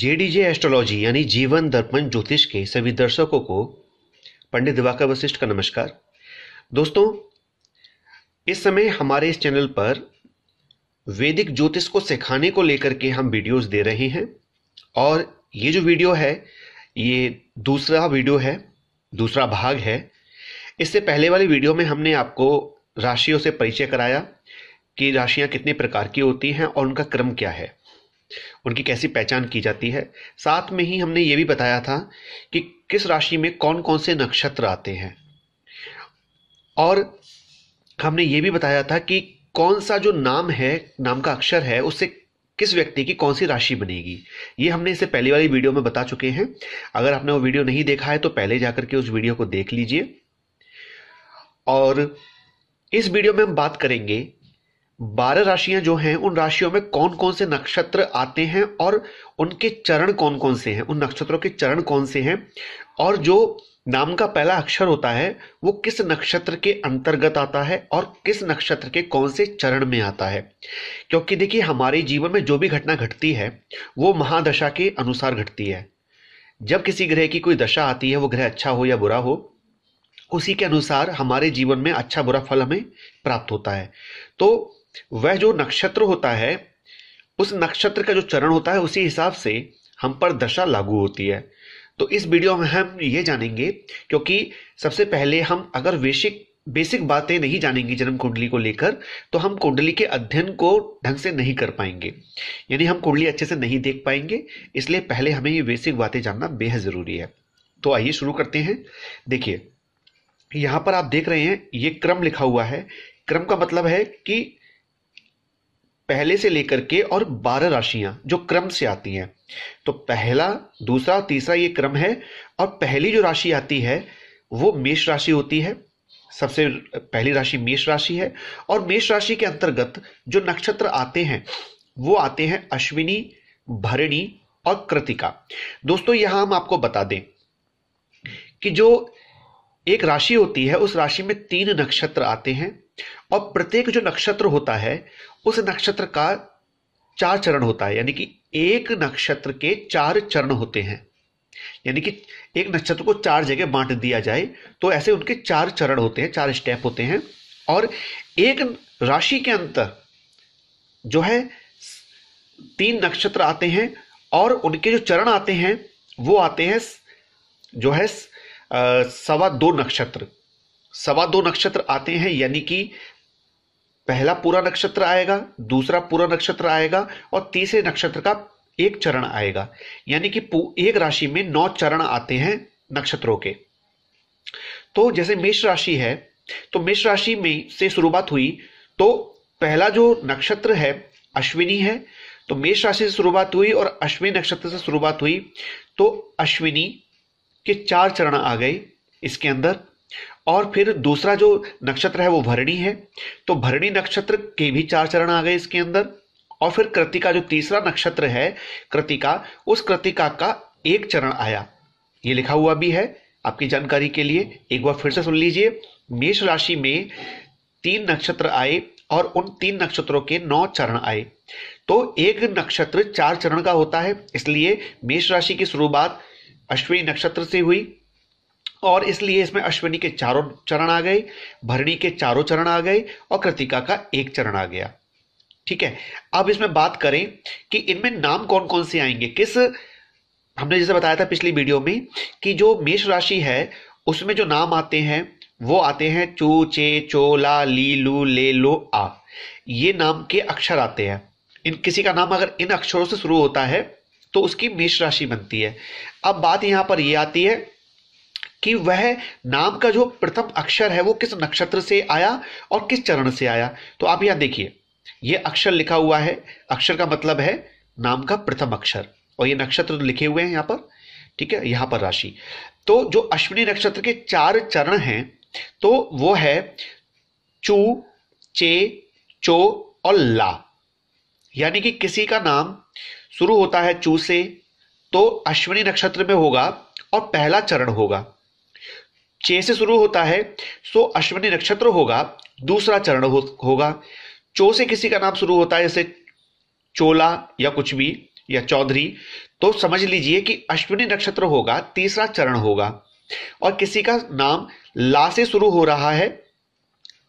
JDJ astrology यानी जीवन दर्पण ज्योतिष के सभी दर्शकों को पंडित दिवाकर वशिष्ठ का नमस्कार दोस्तों इस समय हमारे इस चैनल पर वैदिक ज्योतिष को सिखाने को लेकर के हम वीडियोस दे रहे हैं और ये जो वीडियो है ये दूसरा वीडियो है दूसरा भाग है इससे पहले वाले वीडियो में हमने आपको राशियों से परिचय कराया कि राशियां कितने प्रकार की होती हैं और उनका क्रम क्या है उनकी कैसी पहचान की जाती है साथ में ही हमने ये भी बताया था कि किस राशि में कौन कौन से नक्षत्र आते हैं और हमने ये भी बताया था कि कौन सा जो नाम है नाम का अक्षर है उससे किस व्यक्ति की कौन सी राशि बनेगी ये हमने इसे पहली वाली वीडियो में बता चुके हैं अगर आपने वो वीडियो नहीं देखा है तो पहले जाकर के उस वीडियो को देख लीजिए और इस वीडियो में हम बात करेंगे बारह राशियां जो हैं उन राशियों में कौन कौन से नक्षत्र आते हैं और उनके चरण कौन कौन से हैं उन नक्षत्रों के चरण कौन से हैं और जो नाम का पहला अक्षर होता है वो किस नक्षत्र के अंतर्गत आता है और किस नक्षत्र के कौन से चरण में आता है क्योंकि देखिए हमारे जीवन में जो भी घटना घटती है वो महादशा के अनुसार घटती है जब किसी ग्रह की कोई दशा आती है वो ग्रह अच्छा हो या बुरा हो उसी के अनुसार हमारे जीवन में अच्छा बुरा फल हमें प्राप्त होता है तो वह जो नक्षत्र होता है उस नक्षत्र का जो चरण होता है उसी हिसाब से हम पर दशा लागू होती है तो इस वीडियो में हम ये जानेंगे क्योंकि सबसे पहले हम अगर वेशिक बेसिक बातें नहीं जानेंगे जन्म कुंडली को लेकर तो हम कुंडली के अध्ययन को ढंग से नहीं कर पाएंगे यानी हम कुंडली अच्छे से नहीं देख पाएंगे इसलिए पहले हमें ये बेसिक बातें जानना बेहद ज़रूरी है तो आइए शुरू करते हैं देखिए यहां पर आप देख रहे हैं ये क्रम लिखा हुआ है क्रम का मतलब है कि पहले से लेकर के और बारह राशियां जो क्रम से आती हैं तो पहला दूसरा तीसरा ये क्रम है और पहली जो राशि आती है वो मेष राशि होती है सबसे पहली राशि मेष राशि है और मेष राशि के अंतर्गत जो नक्षत्र आते हैं वो आते हैं अश्विनी भरणी और कृतिका दोस्तों यहां हम आपको बता दें कि जो एक राशि होती है उस राशि में तीन नक्षत्र आते हैं और प्रत्येक जो नक्षत्र होता है उस नक्षत्र का चार चरण होता है यानी कि एक नक्षत्र के चार चरण होते हैं यानी कि एक नक्षत्र को चार जगह बांट दिया जाए तो ऐसे उनके चार चरण होते हैं चार स्टेप होते हैं और एक राशि के अंतर जो है तीन नक्षत्र आते हैं और उनके जो चरण आते हैं वो आते हैं जो है सवा दो नक्षत्र सवा दो नक्षत्र आते हैं यानी कि पहला पूरा नक्षत्र आएगा दूसरा पूरा नक्षत्र आएगा और तीसरे नक्षत्र का एक चरण आएगा यानी कि एक राशि में नौ चरण आते हैं नक्षत्रों के तो जैसे मेष राशि है तो मेष राशि में से शुरुआत हुई तो पहला जो नक्षत्र है अश्विनी है तो मेष राशि से शुरुआत हुई और अश्विनी नक्षत्र से शुरुआत हुई तो अश्विनी के चार चरण आ गए इसके अंदर और फिर दूसरा जो नक्षत्र है वो भरणी है तो भरणी नक्षत्र के भी चार चरण आ गए इसके अंदर और फिर कृतिका जो तीसरा नक्षत्र है कृतिका उस कृतिका का एक चरण आया ये लिखा हुआ भी है आपकी जानकारी के लिए एक बार फिर से सुन लीजिए मेष राशि में तीन नक्षत्र आए और उन तीन नक्षत्रों के नौ चरण आए तो एक नक्षत्र चार चरण का होता है इसलिए मेष राशि की शुरुआत अश्विनी नक्षत्र से हुई और इसलिए इसमें अश्विनी के चारों चरण आ गए भरणी के चारों चरण आ गए और कृतिका का एक चरण आ गया ठीक है अब इसमें बात करें कि इनमें नाम कौन कौन से आएंगे किस हमने जैसे बताया था पिछली वीडियो में कि जो मेष राशि है उसमें जो नाम आते हैं वो आते हैं चू चे चोला ली लू ले लो आ ये नाम के अक्षर आते हैं इन किसी का नाम अगर इन अक्षरों से शुरू होता है तो उसकी मेष राशि बनती है अब बात यहां पर यह आती है कि वह नाम का जो प्रथम अक्षर है वो किस नक्षत्र से आया और किस चरण से आया तो आप यहां देखिए ये अक्षर लिखा हुआ है अक्षर का मतलब है नाम का प्रथम अक्षर और ये नक्षत्र तो लिखे हुए हैं यहां पर ठीक है यहां पर राशि तो जो अश्विनी नक्षत्र के चार चरण हैं तो वो है चू चे चो और ला यानी कि किसी का नाम शुरू होता है चू से तो अश्विनी नक्षत्र में होगा और पहला चरण होगा छे से शुरू होता है सो अश्विनी नक्षत्र होगा दूसरा चरण हो, होगा चो से किसी का नाम शुरू होता है जैसे चोला या कुछ भी या चौधरी तो समझ लीजिए कि अश्विनी नक्षत्र होगा तीसरा चरण होगा और किसी का नाम ला से शुरू हो रहा है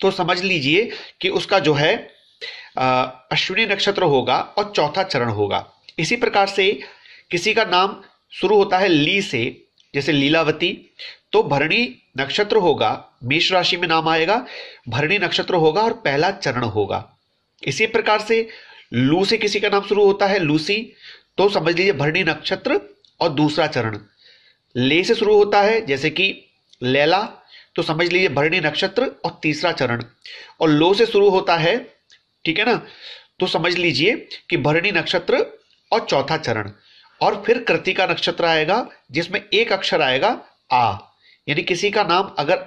तो समझ लीजिए कि उसका जो है अश्विनी नक्षत्र होगा और चौथा चरण होगा इसी प्रकार से किसी का नाम शुरू होता है ली से जैसे लीलावती तो भरणी नक्षत्र होगा मेष राशि में नाम आएगा भरणी नक्षत्र होगा और पहला चरण होगा इसी प्रकार से लू से किसी का नाम शुरू होता है लूसी तो समझ लीजिए भरणी नक्षत्र और दूसरा चरण ले से शुरू होता है जैसे कि लैला तो समझ लीजिए भरणी नक्षत्र और तीसरा चरण और लो से शुरू होता है ठीक है ना तो समझ लीजिए कि भरणी नक्षत्र और चौथा चरण और फिर कृतिका नक्षत्र आएगा जिसमें एक अक्षर आएगा आ यानी किसी का नाम अगर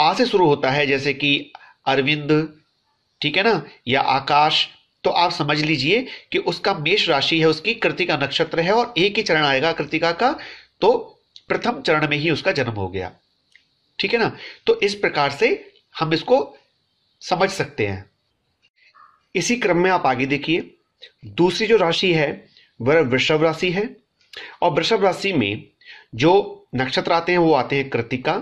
आ से शुरू होता है जैसे कि अरविंद ठीक है ना या आकाश तो आप समझ लीजिए कि उसका मेष राशि है उसकी कृतिका नक्षत्र है और एक ही चरण आएगा कृतिका का तो प्रथम चरण में ही उसका जन्म हो गया ठीक है ना तो इस प्रकार से हम इसको समझ सकते हैं इसी क्रम में आप आगे देखिए दूसरी जो राशि है वह वृषभ राशि है और वृषभ राशि में जो नक्षत्र आते हैं वो आते हैं कृतिका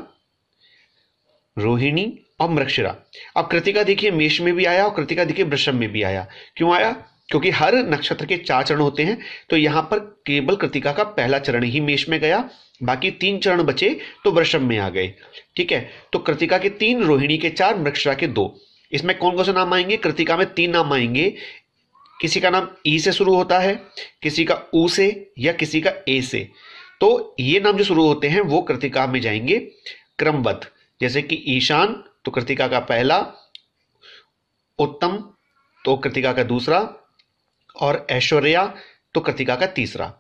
रोहिणी और मृक्षरा अब कृतिका देखिए मेष में भी आया और कृतिका देखिए वृषभ में भी आया क्यों आया क्योंकि हर नक्षत्र के चार चरण होते हैं तो यहां पर केवल कृतिका का पहला चरण ही मेष में गया बाकी तीन चरण बचे तो वृषभ में आ गए ठीक है तो कृतिका के तीन रोहिणी के चार मृक्षरा के दो इसमें कौन कौन से नाम आएंगे कृतिका में तीन नाम आएंगे किसी का नाम ई से शुरू होता है किसी का ऊ से या किसी का ए से तो ये नाम जो शुरू होते हैं वो कृतिका में जाएंगे क्रमबद्ध जैसे कि ईशान तो कृतिका का पहला उत्तम तो कृतिका का दूसरा और ऐश्वर्या तो कृतिका का तीसरा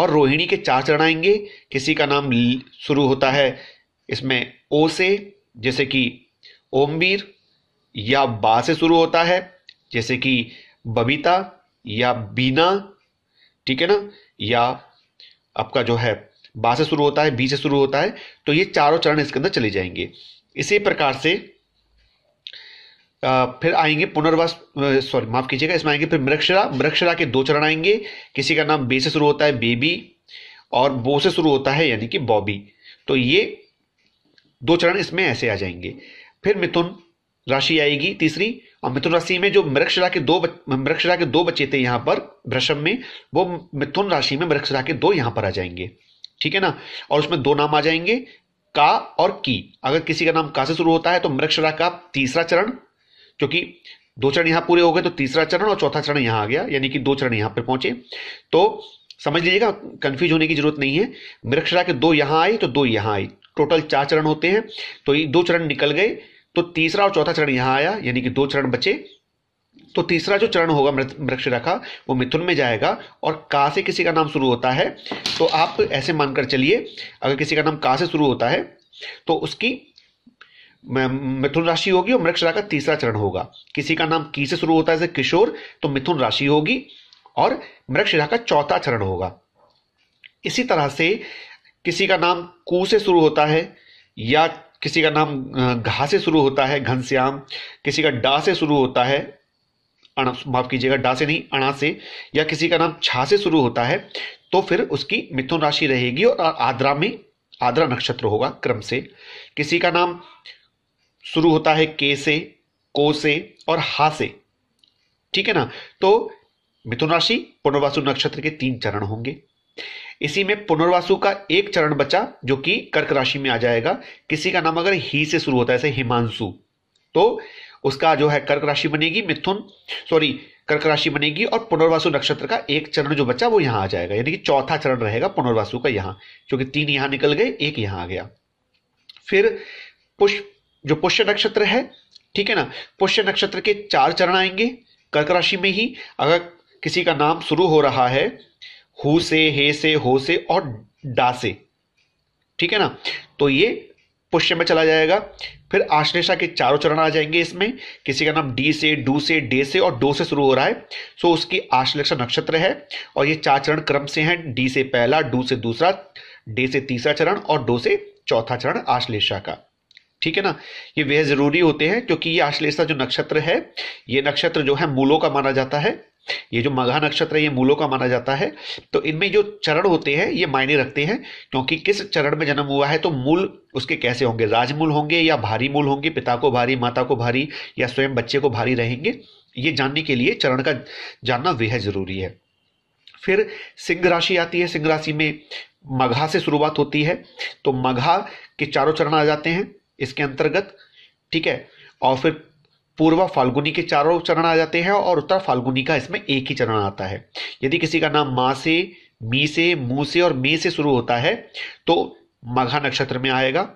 और रोहिणी के चार चरण आएंगे किसी का नाम शुरू होता है इसमें ओ से जैसे कि ओमवीर या बा से शुरू होता है जैसे कि बबीता या बीना ठीक है ना या आपका जो है बा से शुरू होता है बी से शुरू होता है तो ये चारों चरण इसके अंदर चले जाएंगे इसी प्रकार से फिर आएंगे पुनर्वास सॉरी माफ कीजिएगा इसमें आएंगे फिर मृक्षरा मृक्षरा के दो चरण आएंगे किसी का नाम बे से शुरू होता है बेबी और बो से शुरू होता है यानी कि बॉबी तो ये दो चरण इसमें ऐसे आ जाएंगे फिर मिथुन राशि आएगी तीसरी और मिथुन राशि में जो मृक्षरा के दो मृक्षरा के दो बच्चे थे यहाँ पर वृषभ में वो मिथुन राशि में मृक्षरा के दो यहाँ पर आ जाएंगे ठीक है ना और उसमें दो नाम आ जाएंगे का और की अगर किसी का नाम का से शुरू होता है तो मृक्षरा का तीसरा चरण क्योंकि दो चरण यहाँ पूरे हो गए तो तीसरा चरण और चौथा चरण यहाँ आ गया यानी कि दो चरण यहाँ पर पहुंचे तो समझ लीजिएगा कंफ्यूज होने की जरूरत नहीं है मृक्षरा के दो यहाँ आए तो दो यहाँ आए टोटल चार चरण होते हैं तो ये दो चरण निकल गए तो तीसरा और चौथा चरण यहां आया यानी कि दो चरण बचे तो तीसरा जो चरण होगा वृक्ष रखा वो मिथुन में जाएगा और का से किसी का नाम शुरू होता है तो आप ऐसे मानकर चलिए अगर किसी का नाम का से शुरू होता है तो उसकी मिथुन राशि होगी और वृक्ष रखा तीसरा चरण होगा किसी का नाम की से शुरू होता है जैसे किशोर तो मिथुन राशि होगी और वृक्ष रखा चौथा चरण होगा इसी तरह से किसी का नाम कु से शुरू होता है या किसी का नाम घा से शुरू होता है घनश्याम किसी का डा से शुरू होता है माफ कीजिएगा डा से नहीं अणा से या किसी का नाम छा से शुरू होता है तो फिर उसकी मिथुन राशि रहेगी और आद्रा में आद्रा नक्षत्र होगा क्रम से किसी का नाम शुरू होता है के से को से और हा से ठीक है ना तो मिथुन राशि पुनर्वासु नक्षत्र के तीन चरण होंगे इसी में पुनर्वासु का एक चरण बचा जो कि कर्क राशि में आ जाएगा किसी का नाम अगर ही से शुरू होता है जैसे हिमांशु तो उसका जो है कर्क राशि बनेगी मिथुन सॉरी कर्क राशि बनेगी और पुनर्वासु नक्षत्र का एक चरण जो बचा वो यहां आ जाएगा यानी कि चौथा चरण रहेगा पुनर्वासु का यहाँ क्योंकि तीन यहां निकल गए एक यहां आ गया फिर पुष्य जो पुष्य नक्षत्र है ठीक है ना पुष्य नक्षत्र के चार चरण आएंगे कर्क राशि में ही अगर किसी का नाम शुरू हो रहा है हु से हे से हो से और डा से ठीक है ना तो ये पुष्य में चला जाएगा फिर आश्लेषा के चारों चरण आ जाएंगे इसमें किसी का नाम डी से डू से डे से और डो से शुरू हो रहा है सो उसकी आश्लेषा नक्षत्र है और ये चार चरण क्रम से हैं डी से पहला डू से दूसरा डे से तीसरा चरण और डो से चौथा चरण आश्लेषा का ठीक है ना ये वह जरूरी होते हैं क्योंकि ये आश्लेषा जो नक्षत्र है ये नक्षत्र जो है मूलों का माना जाता है ये जो मघा नक्षत्र है ये मूलों का माना जाता है तो इनमें जो चरण होते हैं ये मायने रखते हैं क्योंकि किस चरण में जन्म हुआ है तो मूल उसके कैसे होंगे राजमूल होंगे या भारी मूल होंगे पिता को भारी माता को भारी या स्वयं बच्चे को भारी रहेंगे ये जानने के लिए चरण का जानना बेहद जरूरी है फिर सिंह राशि आती है सिंह राशि में मघा से शुरुआत होती है तो मघा के चारों चरण आ जाते हैं इसके अंतर्गत ठीक है और फिर पूर्वा फाल्गुनी के चारों चरण आ जाते हैं और उत्तर फाल्गुनी का इसमें एक ही चरण आता है यदि किसी का नाम माँ से मी से मुंह से और मे से शुरू होता है तो मघा नक्षत्र में आएगा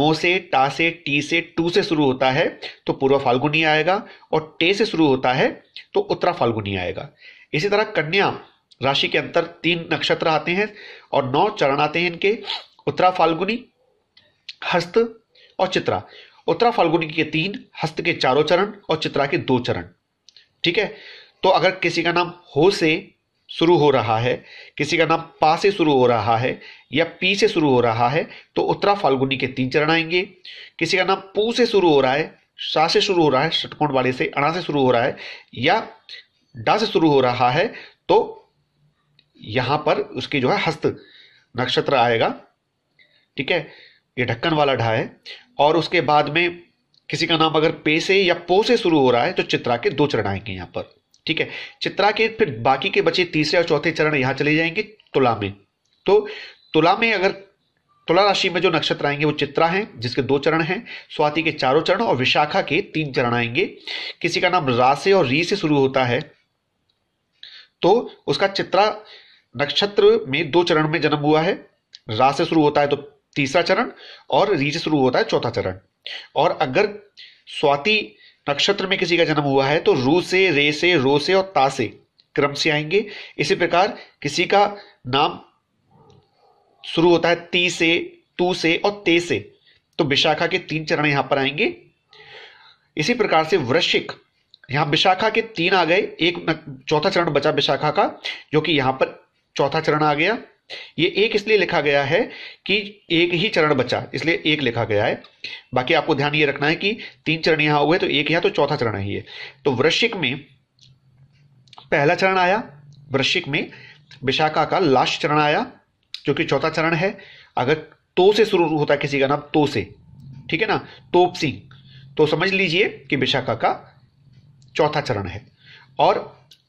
मो से टा से टी से टू से शुरू होता है तो पूर्व फाल्गुनी आएगा और टे से शुरू होता है तो उत्तरा फाल्गुनी आएगा इसी तरह कन्या राशि के अंतर तीन नक्षत्र आते हैं और नौ चरण आते हैं इनके उत्तरा फाल्गुनी हस्त और चित्रा उत्तरा फाल्गुनी के तीन हस्त के चारों चरण और चित्रा के दो चरण ठीक है तो अगर किसी का नाम हो से शुरू हो रहा है किसी का नाम पा से शुरू हो रहा है या पी से शुरू हो रहा है तो उत्तरा फाल्गुनी के तीन चरण आएंगे किसी का नाम पू से शुरू हो रहा है सा से शुरू हो रहा है षटकोण वाले से अणा से शुरू हो रहा है या डा से शुरू हो रहा है तो यहां पर उसके जो है हस्त नक्षत्र आएगा ठीक है ये ढक्कन वाला ढा है और उसके बाद में किसी का नाम अगर पे से या पो से शुरू हो रहा है तो चित्रा के दो चरण आएंगे यहाँ पर ठीक है चित्रा के फिर बाकी के बचे तीसरे और चौथे चरण यहाँ चले जाएंगे तुला में तो तुला में अगर तुला राशि में जो नक्षत्र आएंगे वो चित्रा हैं जिसके दो चरण हैं स्वाति के चारों चरण और विशाखा के तीन चरण आएंगे किसी का नाम रा से और री से शुरू होता है तो उसका चित्रा नक्षत्र में दो चरण में जन्म हुआ है रा से शुरू होता है तो तीसरा चरण और रीज शुरू होता है चौथा चरण और अगर स्वाति नक्षत्र में किसी का जन्म हुआ है तो रू से रे से रो से और ता से क्रम से आएंगे इसी प्रकार किसी का नाम शुरू होता है ती से तू से और ते से तो विशाखा के तीन चरण यहां पर आएंगे इसी प्रकार से वृश्चिक यहां विशाखा के तीन आ गए एक चौथा चरण बचा विशाखा का जो कि यहां पर चौथा चरण आ गया ये एक इसलिए लिखा गया है कि एक ही चरण बचा इसलिए एक लिखा गया है बाकी आपको ध्यान ये रखना है कि तीन चरण यहां हुए तो एक यहां तो चौथा चरण है तो वृश्चिक में पहला चरण आया वृश्चिक में विशाखा का लास्ट चरण आया जो कि चौथा चरण है अगर तो से शुरू होता है किसी का नाम तो से ठीक है ना तोप सिंह तो समझ लीजिए कि विशाखा का चौथा चरण है और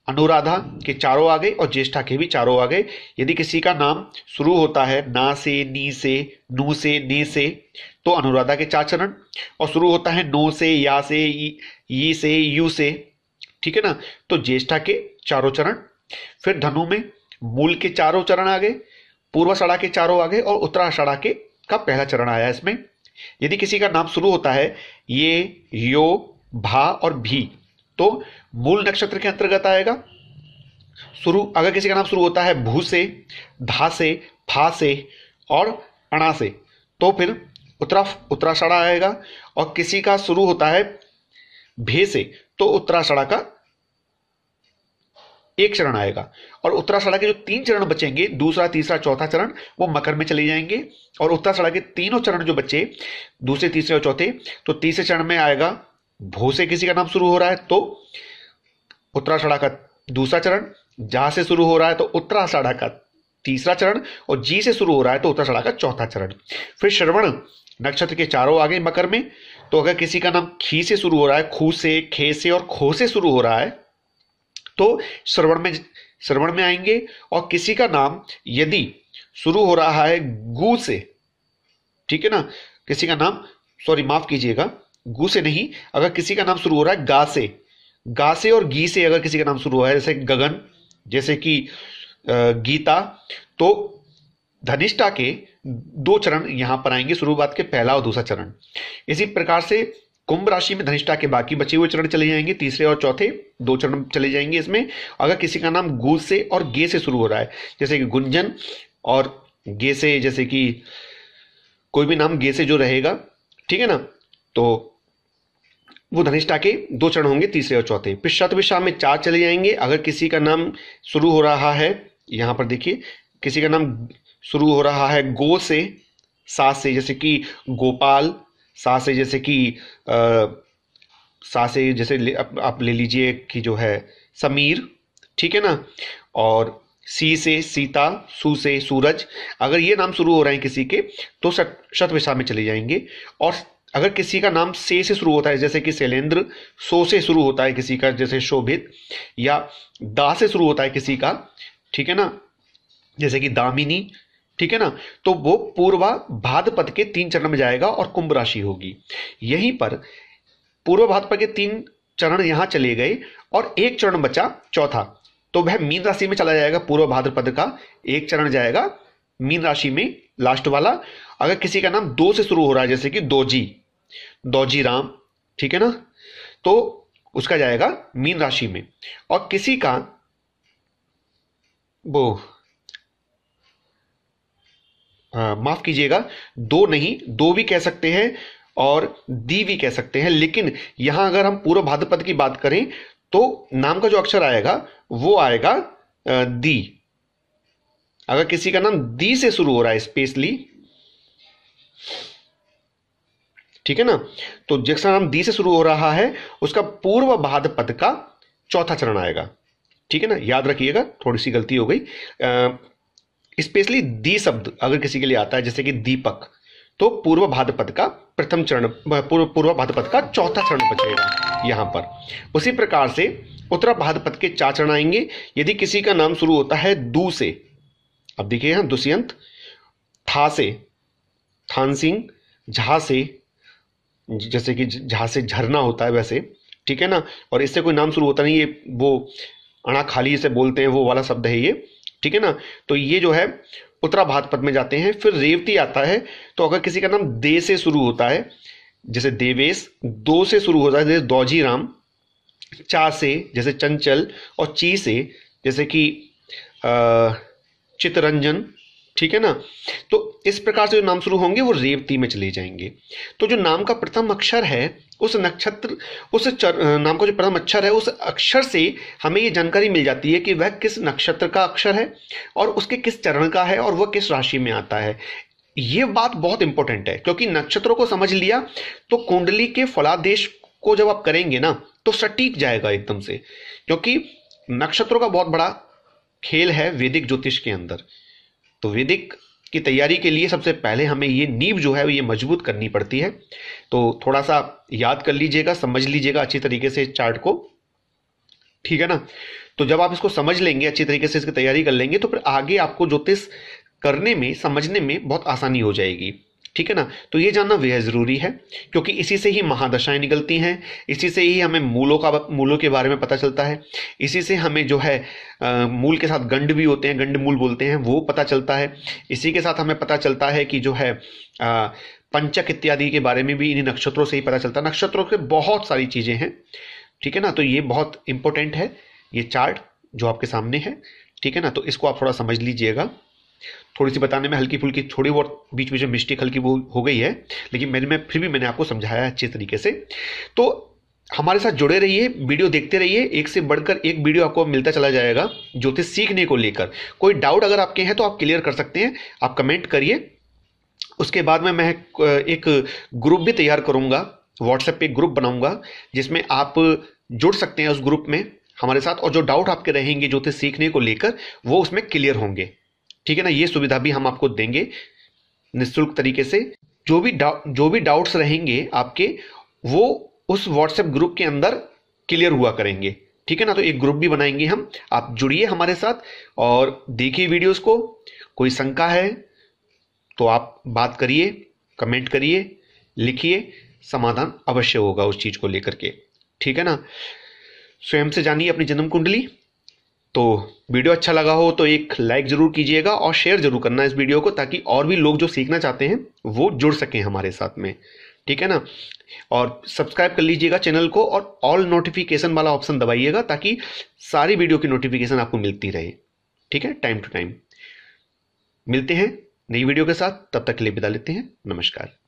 अनुराधा के चारों आ गए और ज्येष्ठा के भी चारों आ गए यदि किसी का नाम शुरू होता है ना से नी से नू से ने से तो अनुराधा के चार चरण और शुरू होता है नो से या से ये से यू से ठीक है ना तो ज्येष्ठा के चारों चरण फिर धनु में मूल के चारों चरण आ गए पूर्वाषाढ़ा के चारों आ गए और उत्तराषाढ़ा के का पहला चरण आया इसमें यदि किसी का नाम शुरू होता है ये यो भा और भी तो मूल नक्षत्र के अंतर्गत आएगा शुरू अगर किसी का नाम शुरू होता है भू से धा से फा से और अणा से तो फिर उत्तरा उत्तराषाढ़ा आएगा और किसी का शुरू होता है भे से तो उत्तराषाढ़ा का एक चरण आएगा और उत्तराषाढ़ा के जो तीन चरण बचेंगे दूसरा तीसरा चौथा चरण वो मकर में चले जाएंगे और उत्तराषाढ़ा के तीनों चरण जो बचे दूसरे तीसरे और चौथे तो तीसरे चरण में आएगा भो से किसी का नाम शुरू हो रहा है तो उत्तराषाढ़ा का दूसरा चरण जहां से शुरू हो रहा है तो उत्तराषाढ़ा का तीसरा चरण और जी से शुरू हो रहा है तो उत्तराषाढ़ा का चौथा चरण फिर श्रवण नक्षत्र के चारों आगे मकर में तो अगर किसी का नाम खी से शुरू हो रहा है खू से खे से और खो से शुरू हो रहा है तो श्रवण में श्रवण में आएंगे और किसी का नाम यदि शुरू हो रहा है गु से ठीक है ना किसी का नाम सॉरी माफ कीजिएगा गु से नहीं अगर किसी का नाम शुरू हो रहा है गा से गा से और गी से अगर किसी का नाम शुरू हो रहा है जैसे गगन जैसे कि गीता तो धनिष्ठा के दो चरण यहां पर आएंगे शुरुआत के पहला और दूसरा चरण इसी प्रकार से कुंभ राशि में धनिष्ठा के बाकी बचे हुए चरण चले जाएंगे तीसरे और चौथे दो चरण चले जाएंगे इसमें अगर किसी का नाम गु से और गे से शुरू हो रहा है जैसे कि गुंजन और गे से जैसे कि कोई भी नाम गे से जो रहेगा ठीक है ना तो वो धनिष्ठा के दो चरण होंगे तीसरे और चौथे पिछत विशा में चार चले जाएंगे अगर किसी का नाम शुरू हो रहा है यहाँ पर देखिए किसी का नाम शुरू हो रहा है गो से सा से जैसे कि गोपाल सा से जैसे कि सा से जैसे ले, आप, आप ले लीजिए कि जो है समीर ठीक है ना और सी से सीता सू से सूरज अगर ये नाम शुरू हो रहे हैं किसी के तो शत शतविशा में चले जाएंगे और अगर किसी का नाम से से शुरू होता है जैसे कि शैलेंद्र सो से शुरू होता है किसी का जैसे शोभित या दा से शुरू होता है किसी का ठीक है ना जैसे कि दामिनी ठीक है ना तो वो पूर्वा भाद्रपद के तीन चरण में जाएगा और कुंभ राशि होगी यहीं पर पूर्व भाद्रपद के तीन चरण यहां चले गए और एक चरण बचा चौथा तो वह मीन राशि में चला जाएगा पूर्व भाद्रपद का एक चरण जाएगा मीन राशि में लास्ट वाला अगर किसी का नाम दो से शुरू हो रहा है जैसे कि दोजी जी राम ठीक है ना तो उसका जाएगा मीन राशि में और किसी का वो माफ कीजिएगा दो नहीं दो भी कह सकते हैं और दी भी कह सकते हैं लेकिन यहां अगर हम पूर्व भाद्रपद की बात करें तो नाम का जो अक्षर आएगा वो आएगा दी अगर किसी का नाम दी से शुरू हो रहा है स्पेशली ठीक है ना तो जिसका नाम दी से शुरू हो रहा है उसका पूर्व भाद पद का चौथा चरण आएगा ठीक है ना याद रखिएगा थोड़ी सी गलती हो गई स्पेशली दी शब्द अगर किसी के लिए आता है जैसे कि दीपक तो पूर्व पद का प्रथम चरण पूर्व पूर्व पद का चौथा चरण बचेगा यहां पर उसी प्रकार से उत्तरा पद के चार चरण आएंगे यदि किसी का नाम शुरू होता है दू से अब देखिए यहां दुष्यंत था से थानसिंह झा से जैसे कि झा से झरना होता है वैसे ठीक है ना और इससे कोई नाम शुरू होता नहीं ये वो अणा खाली से बोलते हैं वो वाला शब्द है ये ठीक है ना तो ये जो है उत्तरा भातपद में जाते हैं फिर रेवती आता है तो अगर किसी का नाम दे से शुरू होता है जैसे देवेश दो से शुरू होता है जैसे दौजी राम चा से जैसे चंचल और ची से जैसे कि चितरंजन ठीक है ना तो इस प्रकार से जो नाम शुरू होंगे वो रेवती में चले जाएंगे तो जो नाम का प्रथम अक्षर है उस नक्षत्र उस चर, नाम का जो प्रथम अक्षर है उस अक्षर से हमें ये जानकारी मिल जाती है कि वह किस नक्षत्र का अक्षर है और उसके किस चरण का है और वह किस राशि में आता है ये बात बहुत इंपॉर्टेंट है क्योंकि नक्षत्रों को समझ लिया तो कुंडली के फलादेश को जब आप करेंगे ना तो सटीक जाएगा एकदम से क्योंकि नक्षत्रों का बहुत बड़ा खेल है वैदिक ज्योतिष के अंदर तो वैदिक की तैयारी के लिए सबसे पहले हमें ये नींव जो है ये मजबूत करनी पड़ती है तो थोड़ा सा याद कर लीजिएगा समझ लीजिएगा अच्छी तरीके से चार्ट को ठीक है ना तो जब आप इसको समझ लेंगे अच्छी तरीके से इसकी तैयारी कर लेंगे तो फिर आगे आपको ज्योतिष करने में समझने में बहुत आसानी हो जाएगी ठीक है ना तो ये जानना बेहद ज़रूरी है क्योंकि इसी से ही महादशाएं निकलती हैं इसी से ही हमें मूलों का मूलों के बारे में पता चलता है इसी से हमें जो है आ, मूल के साथ गंड भी होते हैं गंड मूल बोलते हैं वो पता चलता है इसी के साथ हमें पता चलता है कि जो है आ, पंचक इत्यादि के बारे में भी इन्हीं नक्षत्रों से ही पता चलता है नक्षत्रों के बहुत सारी चीज़ें हैं ठीक है ना तो ये बहुत इंपॉर्टेंट है ये चार्ट जो आपके सामने है ठीक है ना तो इसको आप थोड़ा समझ लीजिएगा थोड़ी सी बताने में हल्की फुल्की थोड़ी बहुत बीच बीच में मिस्टेक हल्की वो हो गई है लेकिन मैंने मैं फिर भी मैंने आपको समझाया अच्छे तरीके से तो हमारे साथ जुड़े रहिए वीडियो देखते रहिए एक से बढ़कर एक वीडियो आपको मिलता चला जाएगा ज्योतिष सीखने को लेकर कोई डाउट अगर आपके हैं तो आप क्लियर कर सकते हैं आप कमेंट करिए उसके बाद में मैं एक ग्रुप भी तैयार करूंगा व्हाट्सएप पे एक ग्रुप बनाऊंगा जिसमें आप जुड़ सकते हैं उस ग्रुप में हमारे साथ और जो डाउट आपके रहेंगे ज्योतिष सीखने को लेकर वो उसमें क्लियर होंगे ठीक है ना ये सुविधा भी हम आपको देंगे निःशुल्क तरीके से जो भी जो भी डाउट्स रहेंगे आपके वो उस व्हाट्सएप ग्रुप के अंदर क्लियर हुआ करेंगे ठीक है ना तो एक ग्रुप भी बनाएंगे हम आप जुड़िए हमारे साथ और देखिए वीडियोस को कोई शंका है तो आप बात करिए कमेंट करिए लिखिए समाधान अवश्य होगा उस चीज़ को लेकर के ठीक है ना स्वयं से जानिए अपनी जन्म कुंडली तो वीडियो अच्छा लगा हो तो एक लाइक ज़रूर कीजिएगा और शेयर ज़रूर करना इस वीडियो को ताकि और भी लोग जो सीखना चाहते हैं वो जुड़ सकें हमारे साथ में ठीक है ना और सब्सक्राइब कर लीजिएगा चैनल को और ऑल नोटिफिकेशन वाला ऑप्शन दबाइएगा ताकि सारी वीडियो की नोटिफिकेशन आपको मिलती रहे ठीक है टाइम टू टाइम मिलते हैं नई वीडियो के साथ तब तक के लिए बिता लेते हैं नमस्कार